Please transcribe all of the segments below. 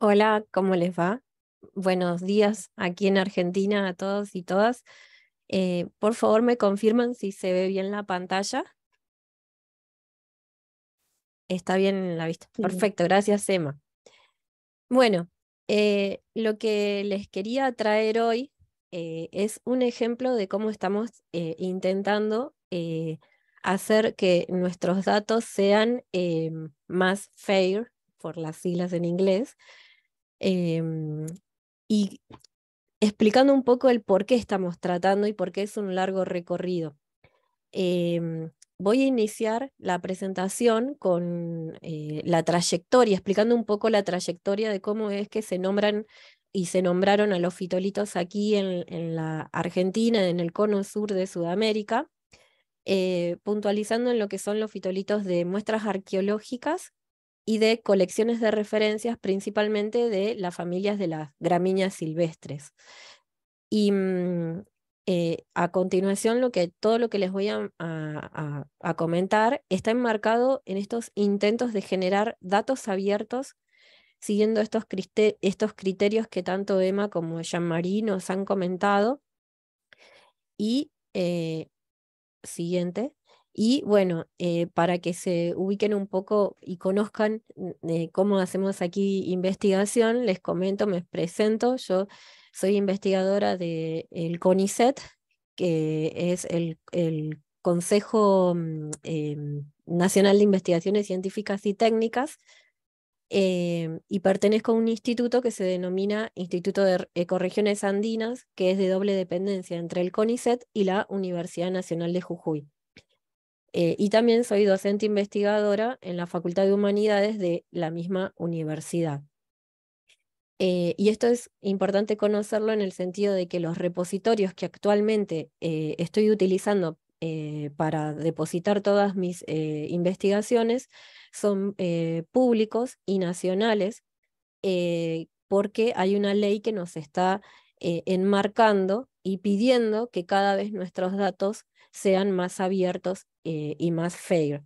Hola, ¿cómo les va? Buenos días aquí en Argentina a todos y todas. Eh, por favor, me confirman si se ve bien la pantalla. Está bien la vista. Perfecto, gracias, Emma. Bueno, eh, lo que les quería traer hoy eh, es un ejemplo de cómo estamos intentando hacer que nuestros datos sean más fair, por las siglas en inglés, Em, y explicando un poco el por qué estamos tratando y por qué es un largo recorrido. Em, voy a iniciar la presentación con eh, la trayectoria, explicando un poco la trayectoria de cómo es que se nombran y se nombraron a los fitolitos aquí en, la Argentina, en el cono sur de Sudamérica, eh, puntualizando en lo que son los fitolitos de muestras arqueológicas y de colecciones de referencias principalmente de las familias de las gramíneas silvestres. Y mm, eh, a continuación, lo que, todo lo que les voy a, comentar está enmarcado en estos intentos de generar datos abiertos siguiendo estos, criterios que tanto Emma como Jean-Marie nos han comentado. Y eh, siguiente. Y bueno, eh, para que se ubiquen un poco y conozcan mm, eh, cómo hacemos aquí investigación, les comento, me presento, yo soy investigadora del CONICET, que es el, Consejo mm, eh, Nacional de Investigaciones Científicas y Técnicas, y pertenezco a un instituto que se denomina Instituto de Ecorregiones Andinas, que es de doble dependencia entre el CONICET y la Universidad Nacional de Jujuy. Eh, y también soy docente investigadora en la Facultad de Humanidades de la misma universidad. Eh, y esto es importante conocerlo en el sentido de que los repositorios que actualmente eh, estoy utilizando para depositar todas mis investigaciones son públicos y nacionales porque hay una ley que nos está enmarcando y pidiendo que cada vez nuestros datos sean más abiertos eh, y más fair.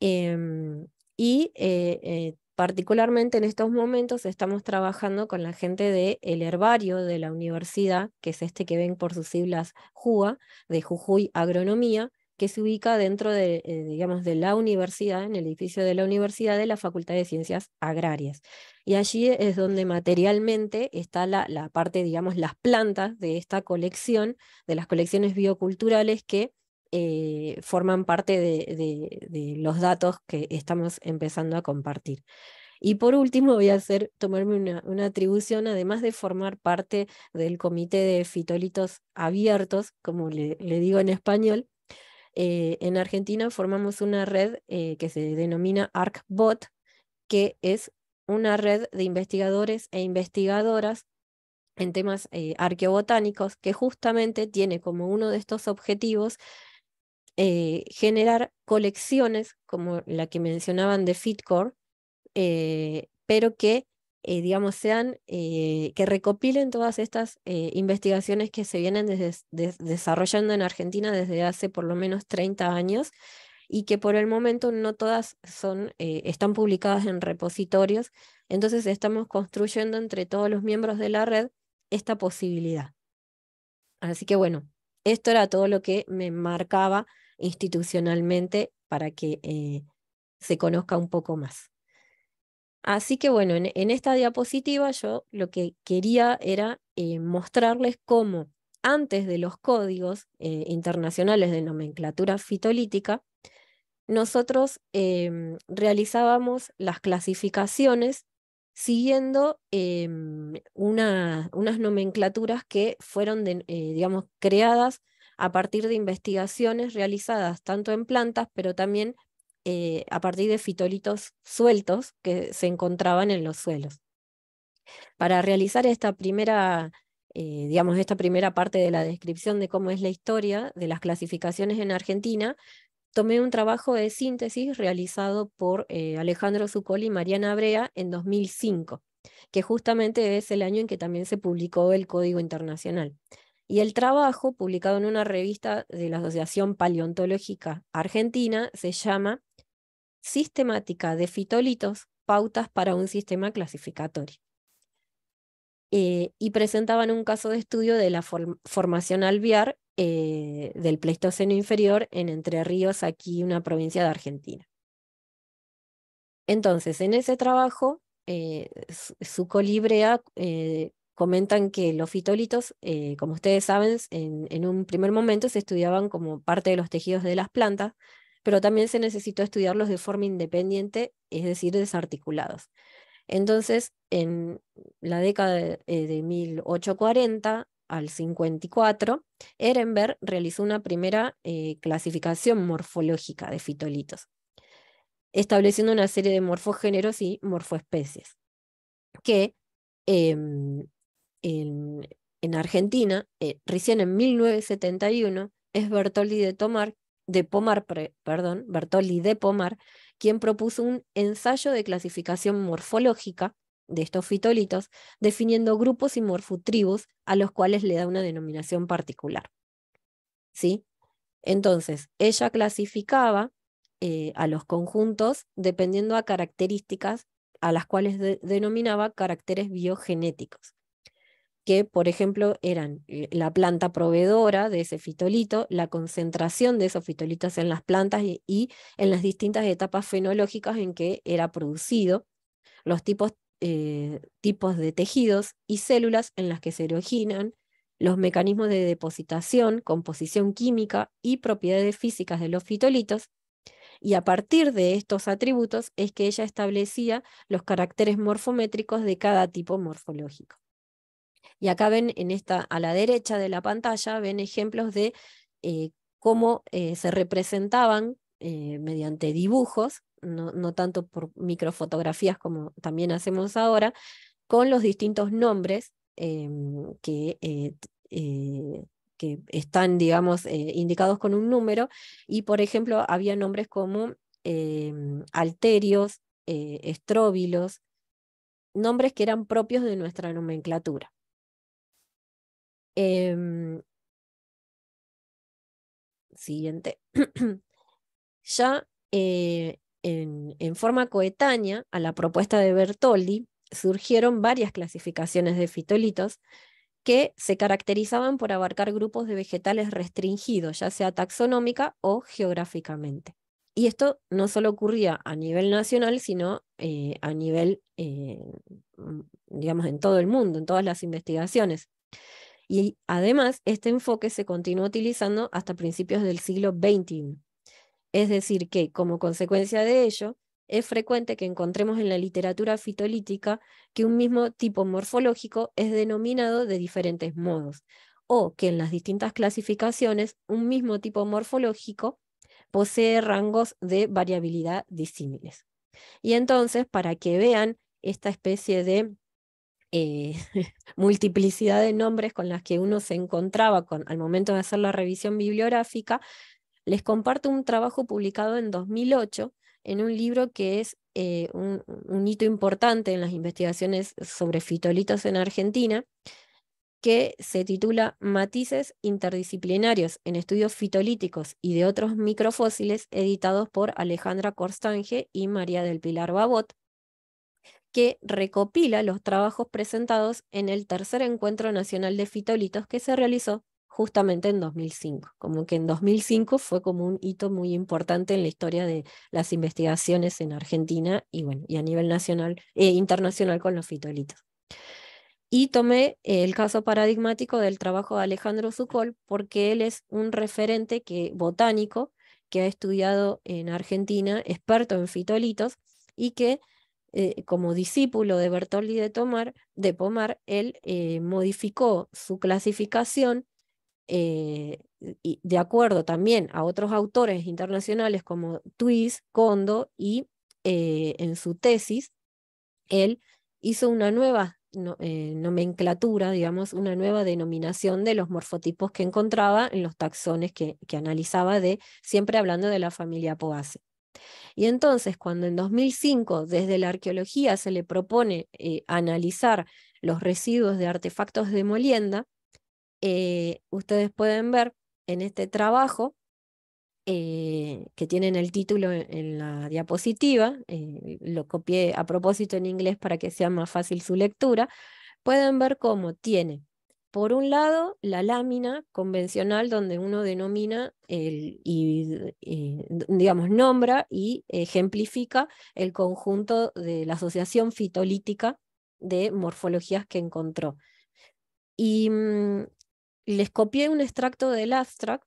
Em, y eh, eh, particularmente en estos momentos estamos trabajando con la gente del el herbario de la universidad, que es este que ven por sus siglas JUA, de Jujuy Agronomía, que se ubica dentro de, eh, digamos, de la universidad, en el edificio de la universidad de la Facultad de Ciencias Agrarias. Y allí es donde materialmente está la, parte, digamos, las plantas de esta colección, de las colecciones bioculturales que eh, forman parte de, los datos que estamos empezando a compartir. Y por último, voy a hacer, tomarme una, atribución, además de formar parte del Comité de Fitolitos Abiertos, como le digo en español, eh, en Argentina formamos una red eh, que se denomina ArcBot, que es una red de investigadores e investigadoras en temas eh, arqueobotánicos, que justamente tiene como uno de estos objetivos generar colecciones, como la que mencionaban de Fitcore, pero que eh, digamos, sean, eh, que recopilen todas estas eh, investigaciones que se vienen desarrollando en Argentina desde hace por lo menos 30 años y que por el momento no todas son, están publicadas en repositorios. Entonces estamos construyendo entre todos los miembros de la red esta posibilidad. Así que bueno, esto era todo lo que me marcaba institucionalmente para que se conozca un poco más. Así que bueno, en, esta diapositiva yo lo que quería era eh, mostrarles cómo antes de los códigos eh, internacionales de nomenclatura fitolítica, nosotros em, realizábamos las clasificaciones siguiendo em, unas nomenclaturas que fueron, eh, digamos, creadas a partir de investigaciones realizadas tanto en plantas, pero también eh, a partir de fitolitos sueltos que se encontraban en los suelos. Para realizar esta primera, eh, digamos, esta primera parte de la descripción de cómo es la historia de las clasificaciones en Argentina, tomé un trabajo de síntesis realizado por eh, Alejandro Zucoli y Mariana Abrea en 2005, que justamente es el año en que también se publicó el Código Internacional. Y el trabajo, publicado en una revista de la Asociación Paleontológica Argentina, se llama sistemática de fitolitos pautas para un sistema clasificatorio. Eh, y presentaban un caso de estudio de la formación alvear eh, del Pleistoceno inferior en Entre Ríos, aquí una provincia de Argentina. Entonces, en ese trabajo, eh, su colibrea comentan que los fitolitos, como ustedes saben, en un primer momento se estudiaban como parte de los tejidos de las plantas, pero también se necesitó estudiarlos de forma independiente, es decir, desarticulados. Entonces, en la década de, 1840 eh, al 54, Ehrenberg realizó una primera eh, clasificación morfológica de fitolitos, estableciendo una serie de morfogéneros y morfoespecies, que em, en, Argentina, eh, recién en 1971, es Bertoldi de Tomar de Pomar, perdón, Bertoli de Pomar, quien propuso un ensayo de clasificación morfológica de estos fitolitos, definiendo grupos y morfotribus a los cuales le da una denominación particular. ¿Sí? Entonces, ella clasificaba eh, a los conjuntos dependiendo a características a las cuales denominaba caracteres biogenéticos que, por ejemplo, eran eh, la planta proveedora de ese fitolito, la concentración de esos fitolitos en las plantas y, en las distintas etapas fenológicas en que era producido, los tipos, eh, tipos de tejidos y células en las que se originan, los mecanismos de depositación, composición química y propiedades físicas de los fitolitos, y a partir de estos atributos es que ella establecía los caracteres morfométricos de cada tipo morfológico. Y acá ven en esta, a la derecha de la pantalla, ven ejemplos de eh, cómo eh, se representaban eh, mediante dibujos, no, tanto por microfotografías como también hacemos ahora, con los distintos nombres que, que, están, digamos, indicados con un número. Y, por ejemplo, había nombres como alterios, estróbilos, nombres que eran propios de nuestra nomenclatura. Em, siguiente. ya eh, en, forma coetánea a la propuesta de Bertoldi surgieron varias clasificaciones de fitolitos que se caracterizaban por abarcar grupos de vegetales restringidos, ya sea taxonómica o geográficamente. Y esto no solo ocurría a nivel nacional, sino eh, a nivel, eh, mm, digamos, en todo el mundo, en todas las investigaciones. Y además, este enfoque se continúa utilizando hasta principios del siglo XX. Es decir, que como consecuencia de ello, es frecuente que encontremos en la literatura fitolítica que un mismo tipo morfológico es denominado de diferentes modos, o que en las distintas clasificaciones un mismo tipo morfológico posee rangos de variabilidad disímiles. Y entonces, para que vean esta especie de eh, multiplicidad de nombres con las que uno se encontraba con, al momento de hacer la revisión bibliográfica, les comparto un trabajo publicado en 2008 en un libro que es eh, un, hito importante en las investigaciones sobre fitolitos en Argentina, que se titula Matices interdisciplinarios en estudios fitolíticos y de otros microfósiles, editados por Alejandra Corstange y María del Pilar Babot, que recopila los trabajos presentados en el tercer encuentro nacional de fitolitos que se realizó justamente en 2005. Como que en 2005 fue como un hito muy importante en la historia de las investigaciones en Argentina y bueno, y a nivel nacional e internacional con los fitolitos. Y tomé el caso paradigmático del trabajo de Alejandro Zucol porque él es un referente que, botánico que ha estudiado en Argentina, experto en fitolitos y que eh, como discípulo de Bertolli de, Tomar, de Pomar, él eh, modificó su clasificación eh, y de acuerdo también a otros autores internacionales como Twiss, Kondo, y en su tesis, él hizo una nueva nomenclatura, digamos, una nueva denominación de los morfotipos que encontraba en los taxones que, que analizaba, de, siempre hablando de la familia Poaceae. Y entonces, cuando en 2005 desde la arqueología se le propone eh, analizar los residuos de artefactos de molienda, eh, ustedes pueden ver en este trabajo eh, que tienen el título e-, en la diapositiva, lo copié a propósito en inglés para que sea más fácil su lectura, pueden ver cómo tiene por un lado, la lámina convencional donde uno denomina el, y, eh, digamos, nombra y ejemplifica el conjunto de la asociación fitolítica de morfologías que encontró. Y mm, les copié un extracto del abstract,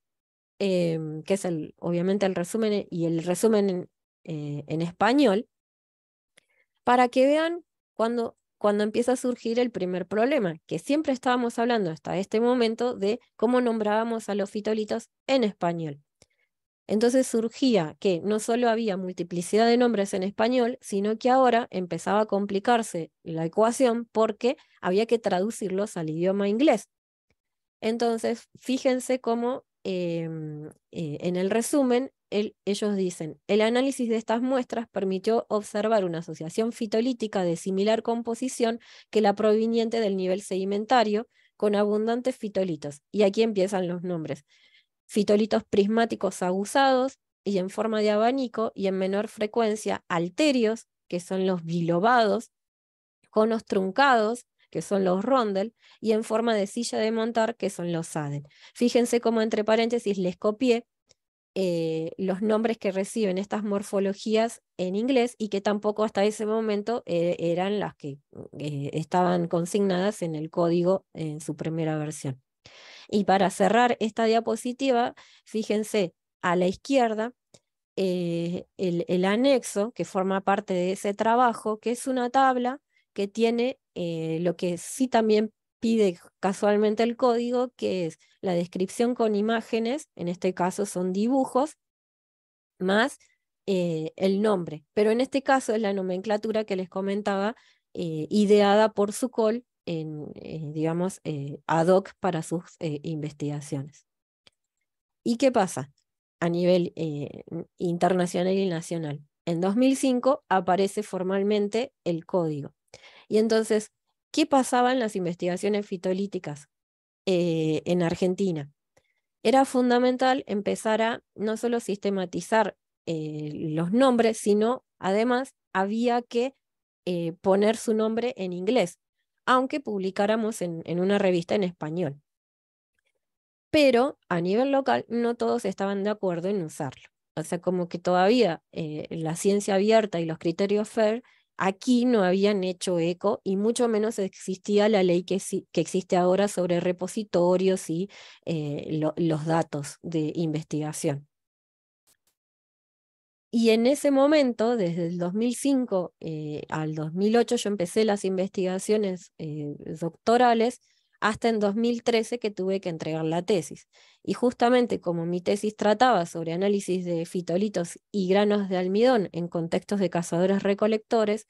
em, que es el, obviamente el resumen y el resumen en eh, español, para que vean cuando cuando empieza a surgir el primer problema, que siempre estábamos hablando hasta este momento de cómo nombrábamos a los fitolitos en español. Entonces surgía que no solo había multiplicidad de nombres en español, sino que ahora empezaba a complicarse la ecuación porque había que traducirlos al idioma inglés. Entonces, fíjense cómo em, eh, en el resumen ellos dicen, el análisis de estas muestras permitió observar una asociación fitolítica de similar composición que la proveniente del nivel sedimentario, con abundantes fitolitos. Y aquí empiezan los nombres. Fitolitos prismáticos aguzados y en forma de abanico y en menor frecuencia alterios, que son los bilobados, conos truncados, que son los rondel, y en forma de silla de montar, que son los aden Fíjense como entre paréntesis les copié eh, los nombres que reciben estas morfologías en inglés y que tampoco hasta ese momento eh, eran las que eh, estaban consignadas en el código en su primera versión. Y para cerrar esta diapositiva, fíjense a la izquierda el, el, anexo que forma parte de ese trabajo, que es una tabla que tiene lo que sí también pide casualmente el código, que es la descripción con imágenes, en este caso son dibujos, más eh, el nombre. Pero en este caso es la nomenclatura que les comentaba, eh, ideada por Sucol, en, eh, digamos, ad hoc para sus investigaciones. ¿Y qué pasa a nivel internacional y nacional? En 2005 aparece formalmente el código. Y entonces qué pasaba en las investigaciones fitolíticas eh, en Argentina. Era fundamental empezar a no solo sistematizar eh, los nombres, sino además había que eh, poner su nombre en inglés, aunque publicáramos en, una revista en español. Pero a nivel local no todos estaban de acuerdo en usarlo. O sea, como que todavía la ciencia abierta y los criterios FAIR Aquí no habían hecho eco y mucho menos existía la ley que, existe ahora sobre repositorios y eh, los datos de investigación. Y en ese momento, desde el 2005 eh, al 2008, yo empecé las investigaciones eh, doctorales hasta en 2013 que tuve que entregar la tesis. Y justamente como mi tesis trataba sobre análisis de fitolitos y granos de almidón en contextos de cazadores recolectores,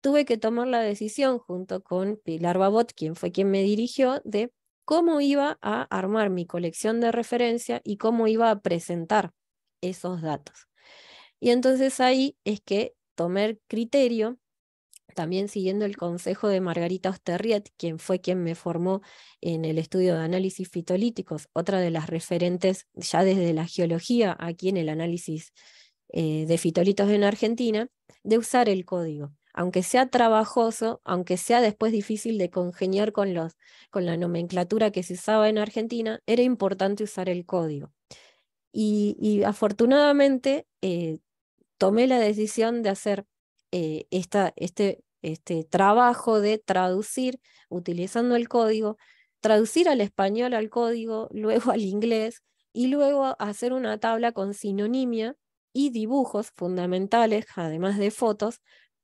tuve que tomar la decisión junto con Pilar Babot, quien fue quien me dirigió, de cómo iba a armar mi colección de referencia y cómo iba a presentar esos datos. Y entonces ahí es que tomar criterio también siguiendo el consejo de Margarita Osterriet, quien fue quien me formó en el estudio de análisis fitolíticos, otra de las referentes ya desde la geología aquí en el análisis eh, de fitolitos en Argentina, de usar el código. Aunque sea trabajoso, aunque sea después difícil de congeniar con, los, con la nomenclatura que se usaba en Argentina, era importante usar el código. Y, afortunadamente eh, tomé la decisión de hacer eh, este, este, trabajo de traducir utilizando el código, traducir al español al código, luego al inglés y luego hacer una tabla con sinonimia y dibujos fundamentales, además de fotos,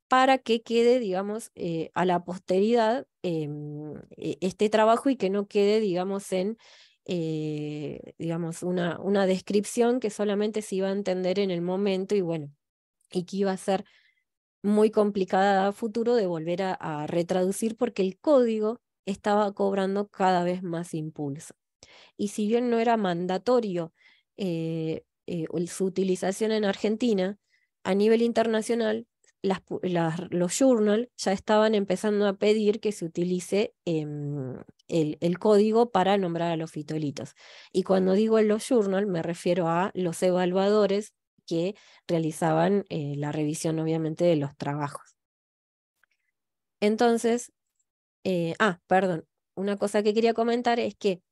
para que quede, digamos, eh, a la posteridad em, e, este trabajo y que no quede, digamos, en eh, digamos, una, una descripción que solamente se iba a entender en el momento y bueno, y que iba a ser muy complicada a futuro de volver a, retraducir porque el código estaba cobrando cada vez más impulso. Y si bien no era mandatorio eh, eh, su utilización en Argentina, a nivel internacional, los journals ya estaban empezando a pedir que se utilice em, el, código para nombrar a los fitolitos. Y cuando digo en los journals, me refiero a los evaluadores que realizaban eh, la revisión, obviamente, de los trabajos. Entonces, eh, ah, perdón, una cosa que quería comentar es que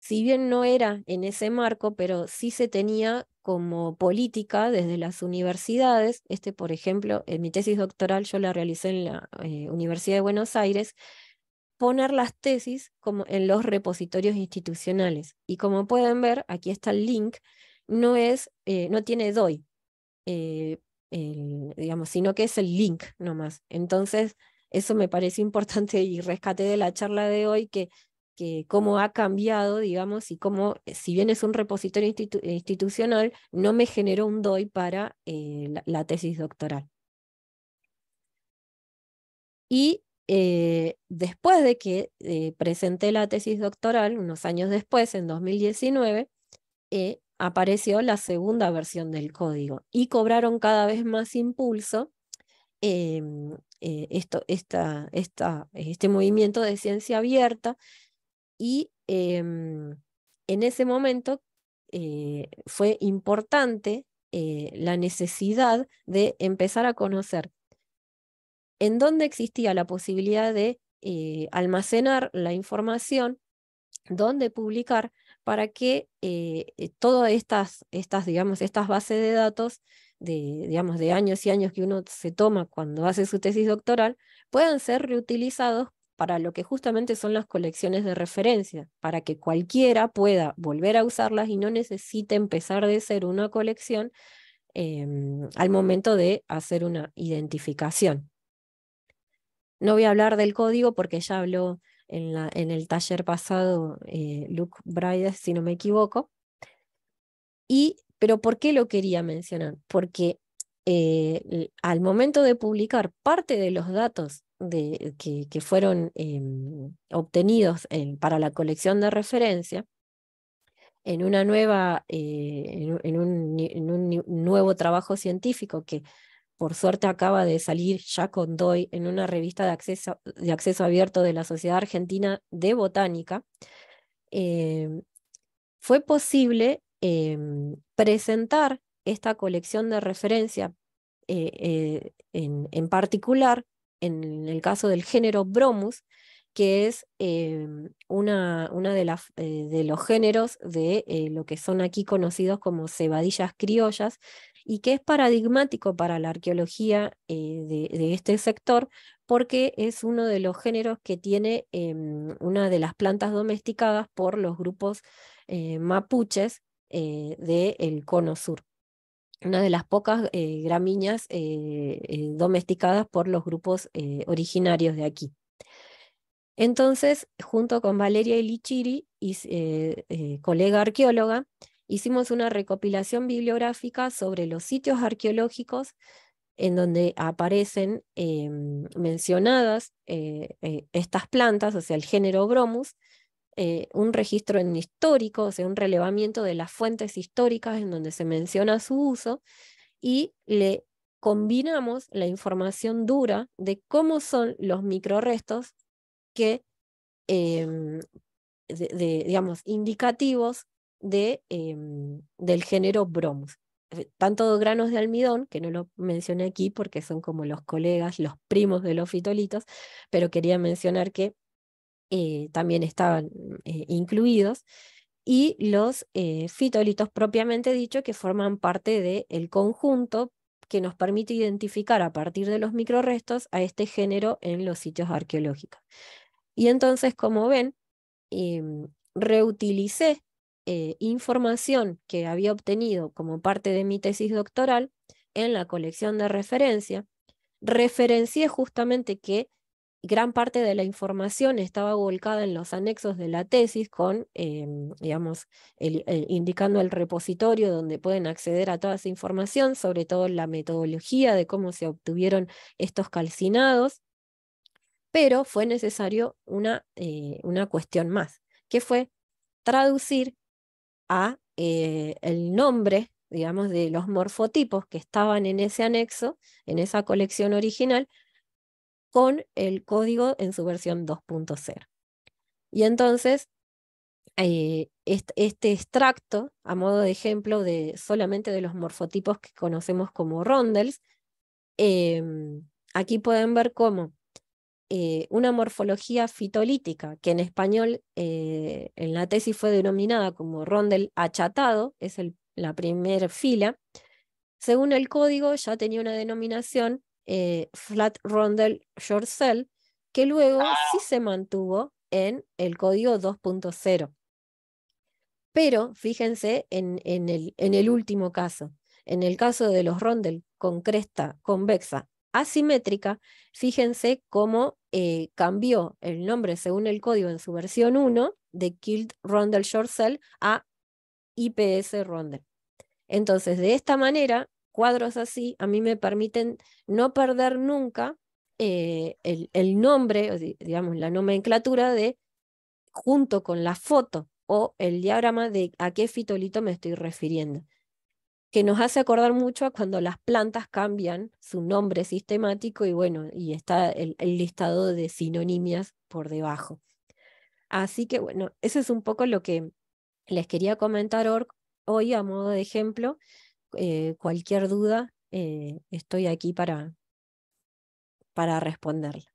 si bien no era en ese marco, pero sí se tenía como política desde las universidades, este por ejemplo, en mi tesis doctoral yo la realicé en la eh, Universidad de Buenos Aires, poner las tesis como en los repositorios institucionales. Y como pueden ver, aquí está el link no es, eh, no tiene DOI, eh, digamos, sino que es el link nomás. Entonces, eso me parece importante y rescate de la charla de hoy que, que cómo ha cambiado, digamos, y cómo, eh, si bien es un repositorio institucional, no me generó un DOI para la, tesis doctoral. Y después de que presenté la tesis doctoral, unos años después, en 2019, apareció la segunda versión del código y cobraron cada vez más impulso em, eh, este movimiento de ciencia abierta y em, en ese momento eh, fue importante eh, la necesidad de empezar a conocer en dónde existía la posibilidad de almacenar la información, dónde publicar, para que eh, eh, todas estas, estas, digamos, estas bases de datos de, digamos, de años y años que uno se toma cuando hace su tesis doctoral puedan ser reutilizados para lo que justamente son las colecciones de referencia, para que cualquiera pueda volver a usarlas y no necesite empezar de ser una colección em, al momento de hacer una identificación. No voy a hablar del código porque ya habló en, el taller pasado eh, Luke Brides, si no me equivoco. Y, pero ¿por qué lo quería mencionar? Porque eh, al momento de publicar parte de los datos que, fueron em, obtenidos para la colección de referencia, en una nueva, eh, en, un, nuevo trabajo científico que por suerte acaba de salir ya con DOI en una revista de acceso, abierto de la Sociedad Argentina de Botánica, em, fue posible em, presentar esta colección de referencia eh, eh, en particular, en el caso del género Bromus, que es uno eh, una, una eh, de, los géneros de eh, lo que son aquí conocidos como cebadillas criollas y que es paradigmático para la arqueología de, de, este sector porque es uno de los géneros que tiene una de las plantas domesticadas por los grupos mapuches del cono sur una de las pocas gramíneas domesticadas por los grupos originarios de aquí. Entonces, junto con Valeria Ilichiri, eh, eh, colega arqueóloga, hicimos una recopilación bibliográfica sobre los sitios arqueológicos en donde aparecen em, mencionadas eh, estas plantas, o sea, el género Bromus, un registro en histórico, o sea, un relevamiento de las fuentes históricas en donde se menciona su uso, y le combinamos la información dura de cómo son los microrestos que, em, de, digamos, indicativos de, em, del género bromus. Eh, tanto granos de almidón, que no lo mencioné aquí porque son como los colegas, los primos de los fitolitos, pero quería mencionar que eh, también estaban eh, incluidos y los fitolitos propiamente dicho que forman parte del conjunto que nos permite identificar a partir de los microrestos a este género en los sitios arqueológicos. Y entonces, como ven, em, reutilicé eh, información que había obtenido como parte de mi tesis doctoral en la colección de referencia. Referencié justamente que gran parte de la información estaba volcada en los anexos de la tesis, con, em, digamos, indicando el repositorio donde pueden acceder a toda esa información, sobre todo la metodología de cómo se obtuvieron estos calcinados, pero fue necesario eh, una, cuestión más, que fue traducir a eh, el nombre, digamos, de los morfotipos que estaban en ese anexo, en esa colección original, con el código en su versión 2.0. Y entonces, eh, este extracto, a modo de ejemplo, de solamente de los morfotipos que conocemos como rondels, em, aquí pueden ver cómo eh, una morfología fitolítica, que en español eh, en la tesis fue denominada como rondel achatado, es la primera fila, según el código ya tenía una denominación eh, flat rondel short cell, que luego sí se mantuvo en el código 2.0. Pero fíjense el, en el último caso, en el caso de los rondel con cresta convexa asimétrica, fíjense cómo eh, cambió el nombre según el código en su versión 1 de Kilt Rondel Short Cell a IPS Rondel. Entonces, de esta manera, cuadros así a mí me permiten no perder nunca eh, el, el nombre, digamos, la nomenclatura de junto con la foto o el diagrama de a qué fitolito me estoy refiriendo que nos hace acordar mucho a cuando las plantas cambian su nombre sistemático y bueno, y está el, el listado de sinonimias por debajo. Así que bueno, eso es un poco lo que les quería comentar hoy a modo de ejemplo. Eh, cualquier duda, eh, estoy aquí para, para responderla.